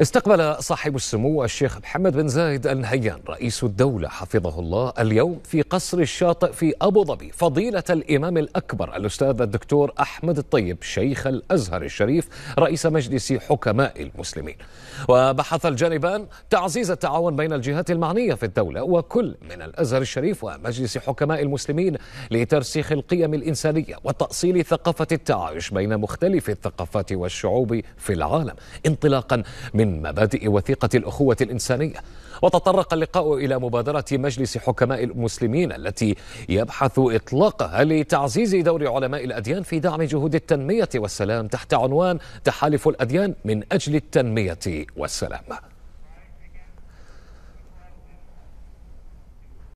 استقبل صاحب السمو الشيخ محمد بن زايد النهيان رئيس الدولة حفظه الله اليوم في قصر الشاطئ في أبو ظبي فضيلة الإمام الأكبر الأستاذ الدكتور أحمد الطيب شيخ الأزهر الشريف رئيس مجلس حكماء المسلمين وبحث الجانبان تعزيز التعاون بين الجهات المعنية في الدولة وكل من الأزهر الشريف ومجلس حكماء المسلمين لترسيخ القيم الإنسانية وتأصيل ثقافة التعايش بين مختلف الثقافات والشعوب في العالم انطلاقا من من مبادئ وثيقة الأخوة الإنسانية وتطرق اللقاء إلى مبادرة مجلس حكماء المسلمين التي يبحث إطلاقها لتعزيز دور علماء الأديان في دعم جهود التنمية والسلام تحت عنوان تحالف الأديان من أجل التنمية والسلام